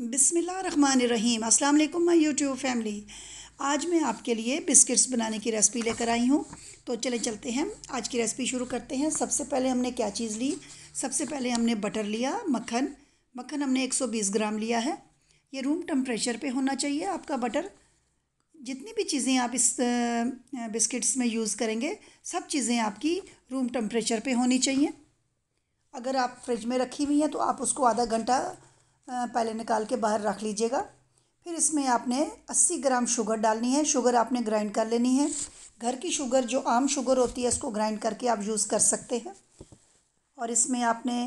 बिसमीम अस्सलाम वालेकुम माय यूट्यूब फैमिली आज मैं आपके लिए बिस्किट्स बनाने की रेसिपी लेकर आई हूँ तो चले चलते हैं आज की रेसिपी शुरू करते हैं सबसे पहले हमने क्या चीज़ ली सबसे पहले हमने बटर लिया मक्खन मक्खन हमने 120 ग्राम लिया है ये रूम टेम्परेचर पे होना चाहिए आपका बटर जितनी भी चीज़ें आप इस बिस्किट्स में यूज़ करेंगे सब चीज़ें आपकी रूम टेम्परेचर पर होनी चाहिए अगर आप फ्रिज में रखी हुई हैं तो आप उसको आधा घंटा पहले निकाल के बाहर रख लीजिएगा फिर इसमें आपने 80 ग्राम शुगर डालनी है शुगर आपने ग्राइंड कर लेनी है घर की शुगर जो आम शुगर होती है उसको ग्राइंड करके आप यूज़ कर सकते हैं और इसमें आपने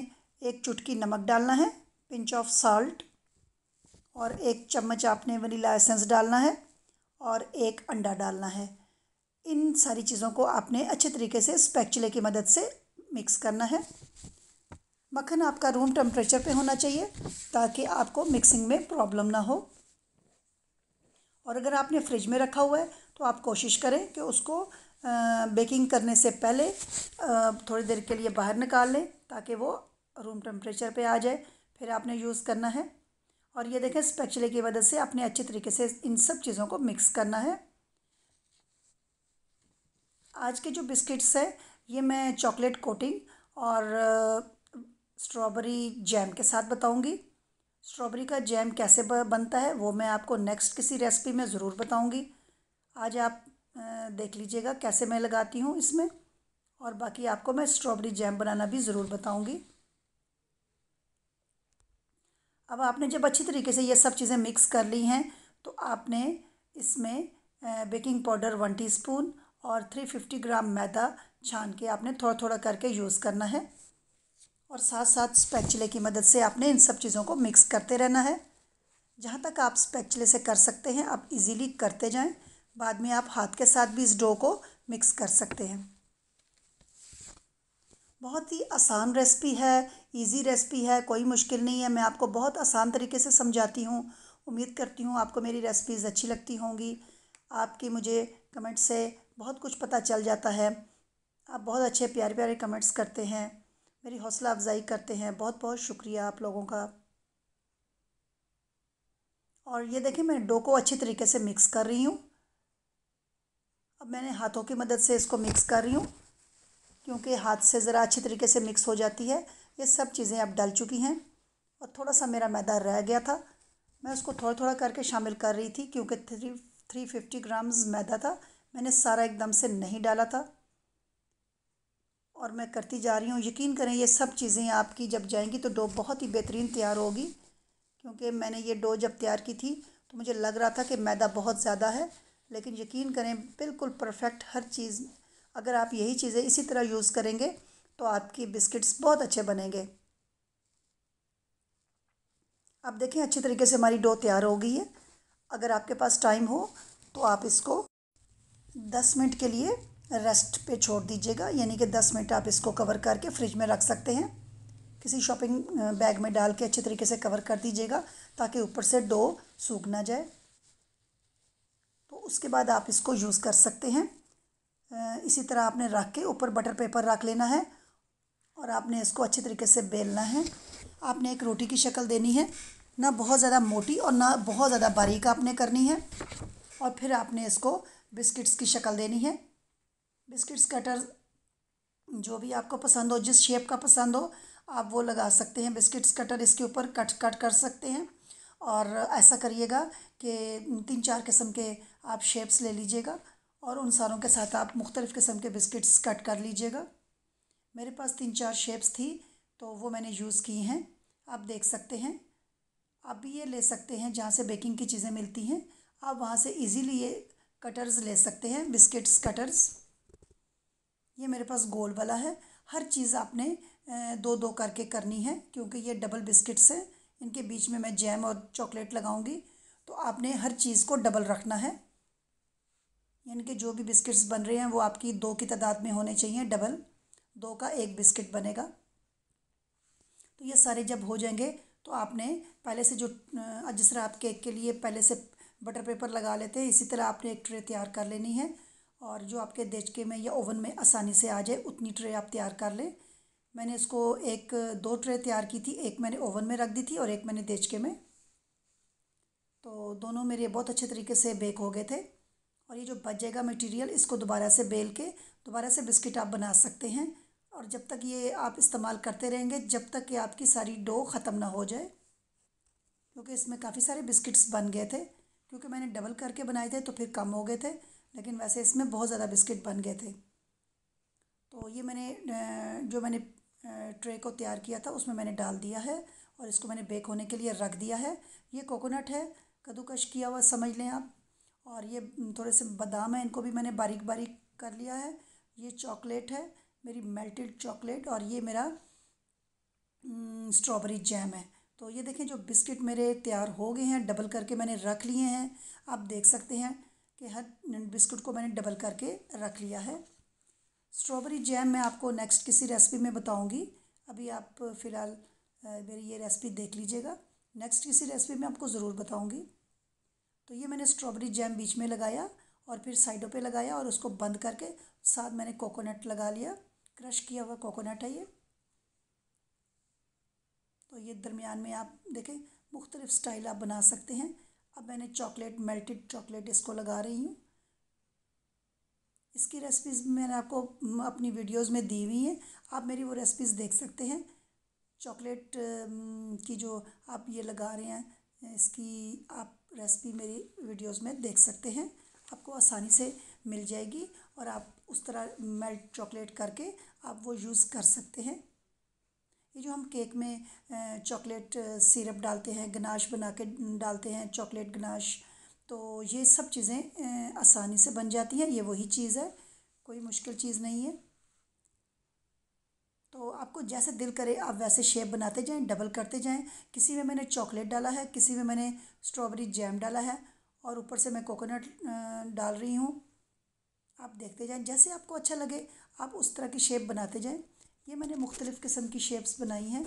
एक चुटकी नमक डालना है पिंच ऑफ साल्ट और एक चम्मच आपने वनीला एसेंस डालना है और एक अंडा डालना है इन सारी चीज़ों को आपने अच्छे तरीके से स्पैक्चुले की मदद से मिक्स करना है मक्खन आपका रूम टेम्परेचर पे होना चाहिए ताकि आपको मिक्सिंग में प्रॉब्लम ना हो और अगर आपने फ्रिज में रखा हुआ है तो आप कोशिश करें कि उसको बेकिंग करने से पहले थोड़ी देर के लिए बाहर निकाल लें ताकि वो रूम टेम्परेचर पे आ जाए फिर आपने यूज़ करना है और ये देखें स्पेचले की मदद से आपने अच्छे तरीके से इन सब चीज़ों को मिक्स करना है आज के जो बिस्किट्स हैं ये मैं चॉकलेट कोटिंग और स्ट्रॉबेरी जैम के साथ बताऊंगी स्ट्रॉबेरी का जैम कैसे बनता है वो मैं आपको नेक्स्ट किसी रेसिपी में ज़रूर बताऊंगी आज आप देख लीजिएगा कैसे मैं लगाती हूँ इसमें और बाकी आपको मैं स्ट्रॉबेरी जैम बनाना भी ज़रूर बताऊँगी अब आपने जब अच्छी तरीके से ये सब चीज़ें मिक्स कर ली हैं तो आपने इसमें बेकिंग पाउडर वन टीस्पून और थ्री फिफ्टी ग्राम मैदा छान के आपने थोड़ा थोड़ा करके यूज़ करना है और साथ साथ स्पैचुले की मदद से आपने इन सब चीज़ों को मिक्स करते रहना है जहाँ तक आप स्पैचुले से कर सकते हैं आप इजीली करते जाएं बाद में आप हाथ के साथ भी इस डो को मिक्स कर सकते हैं बहुत ही आसान रेसिपी है इजी रेसिपी है कोई मुश्किल नहीं है मैं आपको बहुत आसान तरीके से समझाती हूँ उम्मीद करती हूँ आपको मेरी रेसिपीज़ अच्छी लगती होंगी आपकी मुझे कमेंट से बहुत कुछ पता चल जाता है आप बहुत अच्छे प्यारे प्यारे कमेंट्स करते हैं मेरी हौसला अफजाई करते हैं बहुत बहुत शुक्रिया आप लोगों का और ये देखिए मैं डो को अच्छी तरीके से मिक्स कर रही हूँ अब मैंने हाथों की मदद से इसको मिक्स कर रही हूँ क्योंकि हाथ से ज़रा अच्छी तरीके से मिक्स हो जाती है ये सब चीज़ें अब डल चुकी हैं और थोड़ा सा मेरा मैदा रह गया था मैं उसको थोड़ा थोड़ा करके शामिल कर रही थी क्योंकि थ्री थ्री फिफ्टी ग्राम्स मैदा था मैंने सारा एकदम से नहीं डाला था और मैं करती जा रही हूँ यकीन करें ये सब चीज़ें आपकी जब जाएंगी तो डो बहुत ही बेहतरीन तैयार होगी क्योंकि मैंने ये डो जब तैयार की थी तो मुझे लग रहा था कि मैदा बहुत ज़्यादा है लेकिन यकीन करें बिल्कुल परफेक्ट हर चीज़ अगर आप यही चीज़ें इसी तरह यूज़ करेंगे तो आपकी बिस्किट्स बहुत अच्छे बनेंगे आप देखें अच्छी तरीके से हमारी डो तैयार हो गई है अगर आपके पास टाइम हो तो आप इसको दस मिनट के लिए रेस्ट पे छोड़ दीजिएगा यानी कि दस मिनट आप इसको कवर करके फ्रिज में रख सकते हैं किसी शॉपिंग बैग में डाल के अच्छे तरीके से कवर कर दीजिएगा ताकि ऊपर से डो सूख ना जाए तो उसके बाद आप इसको यूज़ कर सकते हैं इसी तरह आपने रख के ऊपर बटर पेपर रख लेना है और आपने इसको अच्छे तरीके से बेलना है आपने एक रोटी की शक्ल देनी है ना बहुत ज़्यादा मोटी और ना बहुत ज़्यादा बारीक आपने करनी है और फिर आपने इसको बिस्किट्स की शक्ल देनी है बिस्किट्स कटर जो भी आपको पसंद हो जिस शेप का पसंद हो आप वो लगा सकते हैं बिस्किट्स कटर इसके ऊपर कट कट कर सकते हैं और ऐसा करिएगा कि तीन चार किस्म के आप शेप्स ले लीजिएगा और उन सारों के साथ आप मुख्तलिफ़ किस्म के बिस्किट्स कट कर लीजिएगा मेरे पास तीन चार शेप्स थी तो वो मैंने यूज़ की हैं आप देख सकते हैं आप भी ये ले सकते हैं जहाँ से बेकिंग की चीज़ें मिलती हैं आप वहाँ से इजीली ये कटर्स ले सकते हैं बिस्किट्स कटर्स ये मेरे पास गोल वाला है हर चीज़ आपने दो दो करके करनी है क्योंकि ये डबल बिस्किट्स हैं इनके बीच में मैं जैम और चॉकलेट लगाऊंगी तो आपने हर चीज़ को डबल रखना है यानी कि जो भी बिस्किट्स बन रहे हैं वो आपकी दो की तादाद में होने चाहिए डबल दो का एक बिस्किट बनेगा तो ये सारे जब हो जाएंगे तो आपने पहले से जो जिस तरह आप केक के लिए पहले से बटर पेपर लगा लेते हैं इसी तरह आपने एक ट्रे तैयार कर लेनी है और जो आपके देचके में या ओवन में आसानी से आ जाए उतनी ट्रे आप तैयार कर लें मैंने इसको एक दो ट्रे तैयार की थी एक मैंने ओवन में रख दी थी और एक मैंने देचके में तो दोनों मेरे बहुत अच्छे तरीके से बेक हो गए थे और ये जो बच जाएगा मटेरियल इसको दोबारा से बेल के दोबारा से बिस्किट आप बना सकते हैं और जब तक ये आप इस्तेमाल करते रहेंगे जब तक ये आपकी सारी डो ख़त्म ना हो जाए क्योंकि इसमें काफ़ी सारे बिस्किट्स बन गए थे क्योंकि मैंने डबल करके बनाए थे तो फिर कम हो गए थे लेकिन वैसे इसमें बहुत ज़्यादा बिस्किट बन गए थे तो ये मैंने जो मैंने ट्रे को तैयार किया था उसमें मैंने डाल दिया है और इसको मैंने बेक होने के लिए रख दिया है ये कोकोनट है कद्दूकश किया हुआ समझ लें आप और ये थोड़े से बादाम है इनको भी मैंने बारीक बारीक कर लिया है ये चॉकलेट है मेरी मेल्टेड चॉकलेट और ये मेरा स्ट्रॉबेरी जैम है तो ये देखें जो बिस्किट मेरे तैयार हो गए हैं डबल करके मैंने रख लिए हैं आप देख सकते हैं कि हर बिस्कुट को मैंने डबल करके रख लिया है स्ट्रॉबेरी जैम मैं आपको नेक्स्ट किसी रेसिपी में बताऊंगी अभी आप फ़िलहाल मेरी ये रेसिपी देख लीजिएगा नेक्स्ट किसी रेसिपी में आपको ज़रूर बताऊंगी तो ये मैंने स्ट्रॉबेरी जैम बीच में लगाया और फिर साइडों पे लगाया और उसको बंद करके साथ मैंने कोकोनट लगा लिया क्रश किया हुआ कोकोनट है ये तो ये दरमियान में आप देखें मुख्तलिफ़ स्टाइल आप बना सकते हैं अब मैंने चॉकलेट मेल्टेड चॉकलेट इसको लगा रही हूँ इसकी रेसिपीज़ मैंने आपको अपनी वीडियोस में दी हुई हैं आप मेरी वो रेसिपीज़ देख सकते हैं चॉकलेट की जो आप ये लगा रहे हैं इसकी आप रेसिपी मेरी वीडियोस में देख सकते हैं आपको आसानी से मिल जाएगी और आप उस तरह मेल्ट चॉकलेट करके आप वो यूज़ कर सकते हैं ये जो हम केक में चॉकलेट सिरप डालते हैं गनाश बना के डालते हैं चॉकलेट गनाश तो ये सब चीज़ें आसानी से बन जाती हैं ये वही चीज़ है कोई मुश्किल चीज़ नहीं है तो आपको जैसे दिल करे आप वैसे शेप बनाते जाएं डबल करते जाएं किसी में मैंने चॉकलेट डाला है किसी में मैंने स्ट्रॉबेरी जैम डाला है और ऊपर से मैं कोकोनट डाल रही हूँ आप देखते जाएं जैसे आपको अच्छा लगे आप उस तरह की शेप बनाते जाएं ये मैंने मुख्तलिफ़ किस्म की शेप्स बनाई हैं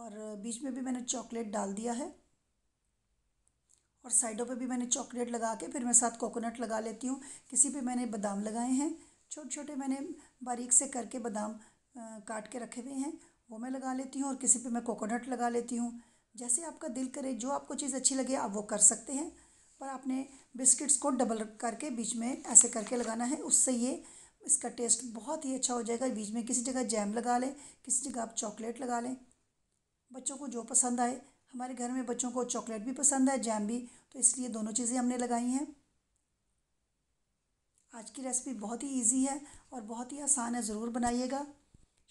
और बीच में भी मैंने चॉकलेट डाल दिया है और साइडों पे भी मैंने चॉकलेट लगा के फिर मैं साथ कोकोनट लगा लेती हूँ किसी पे मैंने बादाम लगाए हैं छोटे छोटे मैंने बारीक से करके बादाम काट के रखे हुए हैं वो मैं लगा लेती हूँ और किसी पे मैं कोकोनट लगा लेती हूँ जैसे आपका दिल करे जो आपको चीज़ अच्छी लगे आप वो कर सकते हैं पर आपने बिस्किट्स को डबल करके बीच में ऐसे करके लगाना है उससे ये इसका टेस्ट बहुत ही अच्छा हो जाएगा बीच में किसी जगह जैम लगा लें किसी जगह आप चॉकलेट लगा लें बच्चों को जो पसंद आए हमारे घर में बच्चों को चॉकलेट भी पसंद है जैम भी तो इसलिए दोनों चीज़ें हमने लगाई हैं आज की रेसिपी बहुत ही इजी है और बहुत ही आसान है ज़रूर बनाइएगा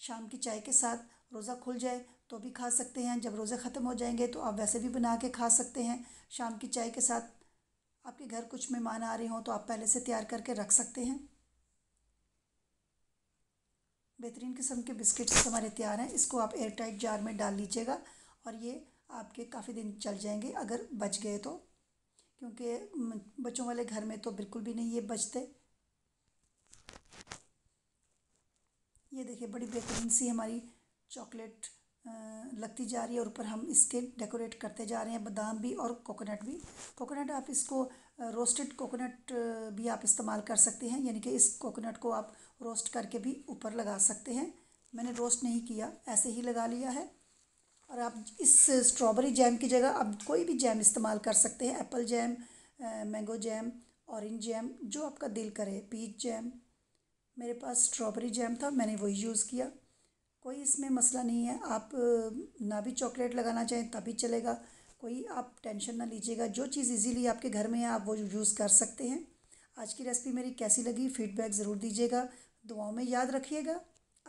शाम की चाय के साथ रोज़ा खुल जाए तो भी खा सकते हैं जब रोज़े ख़त्म हो जाएंगे तो आप वैसे भी बना के खा सकते हैं शाम की चाय के साथ आपके घर कुछ मेहमान आ रहे हों तो आप पहले से तैयार करके रख सकते हैं बेहतरीन किस्म के बिस्किट्स हमारे तैयार हैं इसको आप एयर टाइट जार में डाल लीजिएगा और ये आपके काफ़ी दिन चल जाएंगे अगर बच गए तो क्योंकि बच्चों वाले घर में तो बिल्कुल भी नहीं ये बचते ये देखिए बड़ी बेहतरीन सी हमारी चॉकलेट लगती जा रही है और ऊपर हम इसके डेकोरेट करते जा रहे हैं बादाम भी और कोकोनट भी कोकोनट आप इसको रोस्टेड कोकोनट भी आप इस्तेमाल कर सकते हैं यानी कि इस कोकोनट को आप रोस्ट करके भी ऊपर लगा सकते हैं मैंने रोस्ट नहीं किया ऐसे ही लगा लिया है और आप इस स्ट्रॉबेरी जैम की जगह आप कोई भी जैम इस्तेमाल कर सकते हैं apple jam mango jam orange jam जो आपका दिल करे पीच जैम मेरे पास स्ट्रॉबेरी जैम था मैंने वही यूज़ किया कोई इसमें मसला नहीं है आप ना भी चॉकलेट लगाना चाहें तभी चलेगा कोई आप टेंशन ना लीजिएगा जो चीज़ इजीली आपके घर में है आप वो यूज़ कर सकते हैं आज की रेसिपी मेरी कैसी लगी फीडबैक ज़रूर दीजिएगा दुआओं में याद रखिएगा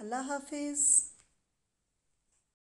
अल्लाह हाफिज़